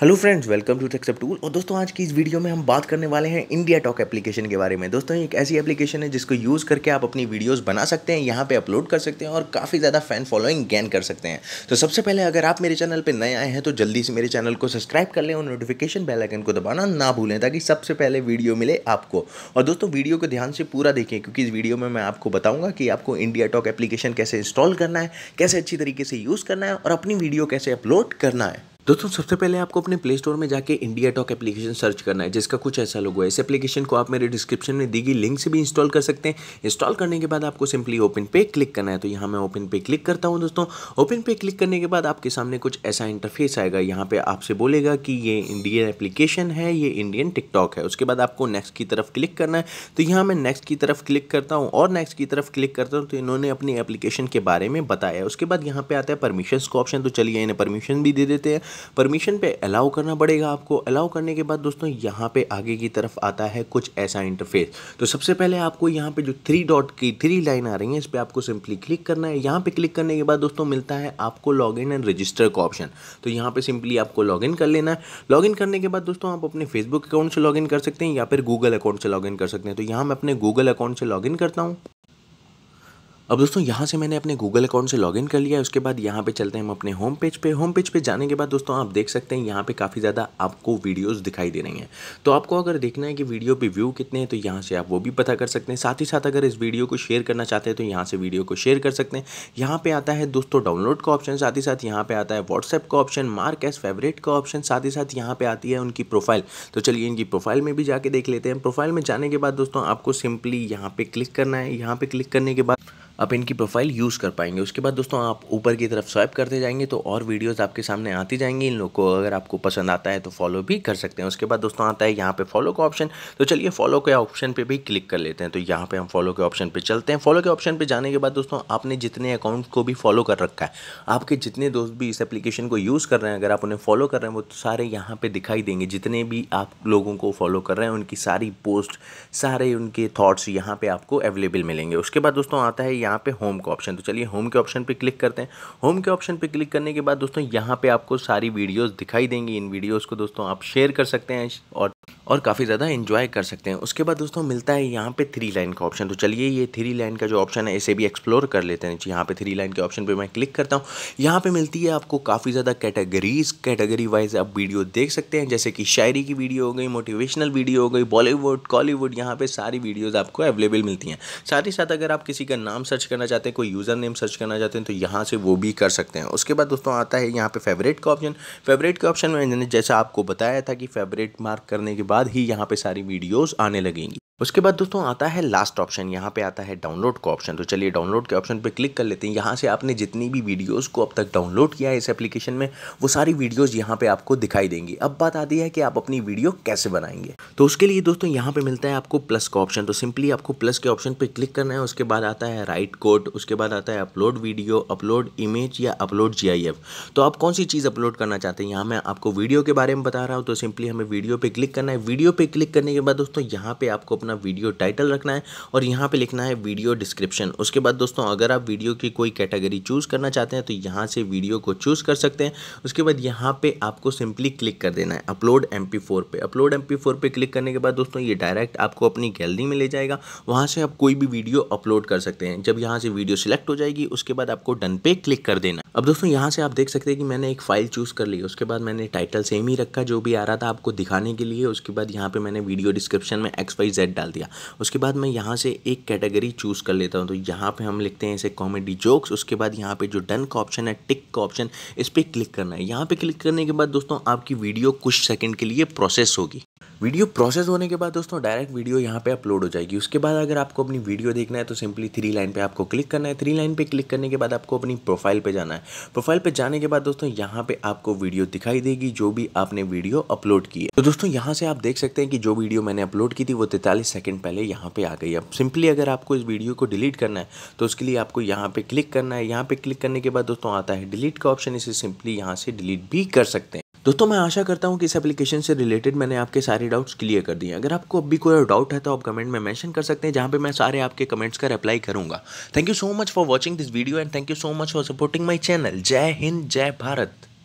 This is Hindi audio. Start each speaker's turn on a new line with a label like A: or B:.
A: hello friends welcome to Texup tool और दोस्तों आज की इस वीडियो में हम बात करने वाले हैं इंडिया टॉक एप्लीकेशन के बारे में दोस्तों एक ऐसी एप्लीकेशन है जिसको यूज़ करके आप अपनी वीडियोस बना सकते हैं यहाँ पे अपलोड कर सकते हैं और काफ़ी ज़्यादा फैन फॉलोइंग गेन कर सकते हैं तो सबसे पहले अगर आप मेरे चैनल पर नए आए हैं तो जल्दी से मेरे चैनल को सब्सक्राइब कर लें और नोटिफिकेशन बेलाइकन को दबाना ना भूलें ताकि सबसे पहले वीडियो मिले आपको और दोस्तों वीडियो को ध्यान से पूरा देखें क्योंकि इस वीडियो में मैं आपको बताऊँगा कि आपको इंडिया टॉक एप्लीकेशन कैसे इंस्टॉल करना है कैसे अच्छी तरीके से यूज़ करना है और अपनी वीडियो कैसे अपलोड करना है दोस्तों सबसे पहले आपको अपने प्ले स्टोर में जाके इंडिया टॉक एप्लीकेशन सर्च करना है जिसका कुछ ऐसा लोगो है इस एप्लीकेशन को आप मेरे डिस्क्रिप्शन में दी गई लिंक से भी इंस्टॉल कर सकते हैं इंस्टॉल करने के बाद आपको सिंपली ओपन पे क्लिक करना है तो यहाँ मैं ओपन पे क्लिक करता हूँ दोस्तों ओपन पे क्लिक करने के बाद आपके सामने कुछ ऐसा इंटरफेस आएगा यहाँ पर आपसे बोलेगा कि ये इंडियन एप्लीकेशन है ये इंडियन टिकटॉक है उसके बाद आपको नेक्स्ट की तरफ क्लिक करना है तो यहाँ मैं नेक्स्ट की तरफ क्लिक करता हूँ और नेक्स्ट की तरफ क्लिक करता हूँ तो इन्होंने अपनी एप्लीकेशन के बारे में बताया उसके बाद यहाँ पर आता है परमिशन का ऑप्शन तो चलिए इन्हें परमिशन भी दे देते हैं परमिशन पे अलाउ करना पड़ेगा आपको अलाउ करने के बाद दोस्तों यहाँ पे आगे की तरफ आता है कुछ ऐसा इंटरफेस तो सबसे पहले आपको यहाँ पे जो थ्री डॉट की थ्री लाइन आ रही है इस पर आपको सिंपली क्लिक करना है यहाँ पे क्लिक करने के बाद दोस्तों मिलता है आपको लॉग इन एंड रजिस्टर का ऑप्शन तो यहाँ पर सिंपली आपको लॉग इन कर लेना है लॉग करने के बाद दोस्तों आप अपने फेसबुक अकाउंट से लॉग इन कर सकते हैं या फिर गूगल अकाउंट से लॉग इन कर सकते हैं तो यहाँ मैं अपने गूगल अकाउंट से लॉग इन करता हूँ अब दोस्तों यहाँ से मैंने अपने गूगल अकाउंट से लॉगिन कर लिया है उसके बाद यहाँ पे चलते हैं हम अपने होम पेज पे होम पेज पे जाने के बाद दोस्तों आप देख सकते हैं यहाँ पे काफ़ी ज़्यादा आपको वीडियोस दिखाई दे रही हैं तो आपको अगर देखना है कि वीडियो पे व्यू कितने हैं तो यहाँ से आप वो भी पता कर सकते हैं साथ ही साथ अगर इस वीडियो को शेयर करना चाहते हैं तो यहाँ से वीडियो को शेयर कर सकते हैं यहाँ पर आता है दोस्तों डाउनलोड का ऑप्शन साथ ही साथ यहाँ पर आता है व्हाट्सएप का ऑप्शन मार्क एस फेवरेट का ऑप्शन साथ ही साथ यहाँ पर आती है उनकी प्रोफाइल तो चलिए इनकी प्रोफाइल में भी जाके देख लेते हैं प्रोफाइल में जाने के बाद दोस्तों आपको सिंपली यहाँ पर क्लिक करना है यहाँ पर क्लिक करने के बाद आप इनकी प्रोफाइल यूज़ कर पाएंगे उसके बाद दोस्तों आप ऊपर की तरफ स्वाइप करते जाएंगे तो और वीडियोस आपके सामने आती जाएंगी इन लोग को अगर आपको पसंद आता है तो फॉलो भी कर सकते हैं उसके बाद दोस्तों आता है यहाँ पे फॉलो का ऑप्शन तो चलिए फॉलो के ऑप्शन पर भी क्लिक कर लेते हैं तो यहाँ पर हम फॉलो के ऑप्शन पर चलते हैं फॉलो के ऑप्शन पर जाने के बाद दोस्तों आपने जितने अकाउंट को भी फॉलो कर रखा है आपके जितने दोस्त भी इस एप्लीकेशन को यूज़ कर रहे हैं अगर आप उन्हें फॉलो कर रहे हैं वो तो सारे यहाँ पर दिखाई देंगे जितने भी आप लोगों को फॉलो कर रहे हैं उनकी सारी पोस्ट सारे उनके थाट्स यहाँ पर आपको अवेलेबल मिलेंगे उसके बाद दोस्तों आता है यहाँ पे होम का ऑप्शन तो चलिए होम के ऑप्शन पे क्लिक करते हैं होम के ऑप्शन पे क्लिक करने के बाद दोस्तों यहाँ पे आपको सारी वीडियोस दिखाई देंगी इन वीडियोस को दोस्तों आप शेयर कर सकते हैं और और काफ़ी ज़्यादा इन्जॉय कर सकते हैं उसके बाद दोस्तों मिलता है यहाँ पे थ्री लाइन का ऑप्शन तो चलिए ये थ्री लाइन का जो ऑप्शन है इसे भी एक्सप्लोर कर लेते हैं यहाँ पे थ्री लाइन के ऑप्शन पे मैं क्लिक करता हूँ यहाँ पे मिलती है आपको काफ़ी ज़्यादा कैटेगरीज कैटेगरी वाइज आप वीडियो देख सकते हैं जैसे कि शायरी की वीडियो हो गई मोटिवेशनल वीडियो हो गई बॉलीवुड कॉलीवुड यहाँ पर सारी वीडियोज़ आपको अवेलेबल मिलती हैं साथ ही साथ अगर आप किसी का नाम सर्च करना चाहते हैं कोई यूज़र नेम सर्च करना चाहते हैं तो यहाँ से वो भी कर सकते हैं उसके बाद दोस्तों आता है यहाँ पर फेवरेट का ऑप्शन फेवरेट के ऑप्शन में जैसा आपको बताया था कि फेवरेट मार्क करने के बाद बाद ही यहाँ पे सारी वीडियोस आने लगेंगी उसके बाद दोस्तों आता है लास्ट ऑप्शन यहाँ पे आता है डाउनलोड का ऑप्शन तो चलिए डाउनलोड के ऑप्शन पे क्लिक कर लेते हैं यहाँ से आपने जितनी भी वीडियोस को अब तक डाउनलोड किया है इस एप्लीकेशन में वो सारी वीडियोस यहाँ पे आपको दिखाई देंगी अब बात आती है कि आप अपनी वीडियो कैसे बनाएंगे तो उसके लिए दोस्तों यहाँ पर मिलता है आपको प्लस का ऑप्शन तो सिंपली आपको प्लस के ऑप्शन पर क्लिक करना है उसके बाद आता है राइट कोड उसके बाद आता है अपलोड वीडियो अपलोड इमेज या अपलोड जी तो आप कौन सी चीज़ अपलोड करना चाहते हैं यहाँ मैं आपको वीडियो के बारे में बता रहा हूँ तो सिंपली हमें वीडियो पर क्लिक करना है वीडियो पर क्लिक करने के बाद दोस्तों यहाँ पर आपको अपना वीडियो टाइटल रखना है और यहाँ पे लिखना है वीडियो डिस्क्रिप्शन उसके बाद दोस्तों अगर आप वीडियो की कोई कैटेगरी चूज़ करना चाहते हैं तो यहाँ से वीडियो को चूज़ कर सकते हैं उसके बाद यहाँ पे आपको सिंपली क्लिक कर देना है अपलोड एम पी फोर पे अपलोड एम पी फोर पे क्लिक करने के बाद दोस्तों ये डायरेक्ट आपको अपनी गैलरी में ले जाएगा वहाँ से आप कोई भी वीडियो अपलोड कर सकते हैं जब यहाँ से वीडियो सिलेक्ट हो जाएगी उसके बाद आपको डन पे क्लिक कर देना अब दोस्तों यहाँ से आप देख सकते हैं कि मैंने एक फ़ाइल चूज़ कर ली उसके बाद मैंने टाइटल सेम ही रखा जो भी आ रहा था आपको दिखाने के लिए उसके बाद यहाँ पे मैंने वीडियो डिस्क्रिप्शन में एक्स वाई जेड डाल दिया उसके बाद मैं यहाँ से एक कैटेगरी चूज़ कर लेता हूँ तो यहाँ पर हम लिखते हैं इसे कॉमेडी जोक्स उसके बाद यहाँ पर जो डन का ऑप्शन है टिक का ऑप्शन इस पर क्लिक करना है यहाँ पर क्लिक करने के बाद दोस्तों आपकी वीडियो कुछ सेकेंड के लिए प्रोसेस होगी वीडियो प्रोसेस होने के बाद दोस्तों डायरेक्ट वीडियो यहाँ पे अपलोड हो जाएगी उसके बाद अगर आपको अपनी वीडियो देखना है तो सिंपली थ्री लाइन पे आपको क्लिक करना है थ्री लाइन पे क्लिक करने के बाद आपको अपनी प्रोफाइल पे जाना है प्रोफाइल पे जाने के बाद दोस्तों यहाँ पे आपको वीडियो दिखाई देगी जो भी आपने वीडियो अपलोड की है तो दोस्तों यहाँ से आप देख सकते हैं कि जो वीडियो मैंने अपलोड की थी वो तैतालीस सेकंड पहले यहाँ पे आ गई अब सिंपली अगर आपको इस वीडियो को डिलीट करना है तो उसके लिए आपको यहाँ पे क्लिक करना है यहाँ पे क्लिक करने के बाद दोस्तों आता है डिलीट का ऑप्शन इसे सिंपली यहाँ से डिलीट भी कर सकते हैं दोस्तों मैं आशा करता हूँ कि इस एप्लीकेशन से रिलेटेड मैंने आपके सारे डाउट्स क्लियर कर दिए अगर आपको अभी कोई डाउट है तो आप कमेंट में मैंशन कर सकते हैं जहाँ पर मैं सारे आपके कमेंट्स का रिप्लाई करूँगा thank you so much for watching this video and thank you so much for supporting my channel जय हिंद जय भारत